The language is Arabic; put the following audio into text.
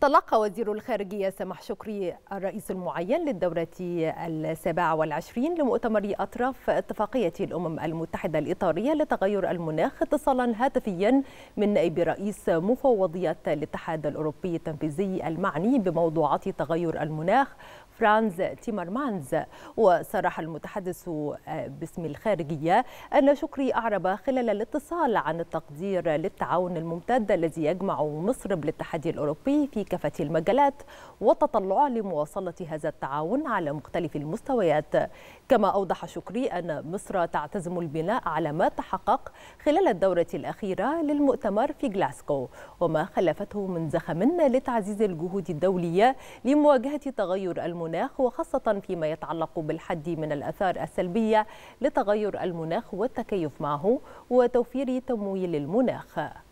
تلقى وزير الخارجية سمح شكري الرئيس المعين للدورة السابعة والعشرين لمؤتمر أطراف اتفاقية الأمم المتحدة الإطارية لتغير المناخ اتصالا هاتفيا من نائب رئيس مفوضية الاتحاد الأوروبي التنفيذي المعني بموضوعات تغير المناخ فرانز تيمرمانز وصرح المتحدث آه، باسم الخارجية أن شكري أعرب خلال الاتصال عن التقدير للتعاون الممتد الذي يجمع مصر بالاتحاد الأوروبي في كافة المجالات والتطلع لمواصلة هذا التعاون على مختلف المستويات كما أوضح شكري أن مصر تعتزم البناء على ما تحقق خلال الدورة الأخيرة للمؤتمر في جلاسكو وما خلفته من زخم لتعزيز الجهود الدولية لمواجهة تغير المناخ المناخ وخاصة فيما يتعلق بالحد من الأثار السلبية لتغير المناخ والتكيف معه وتوفير تمويل المناخ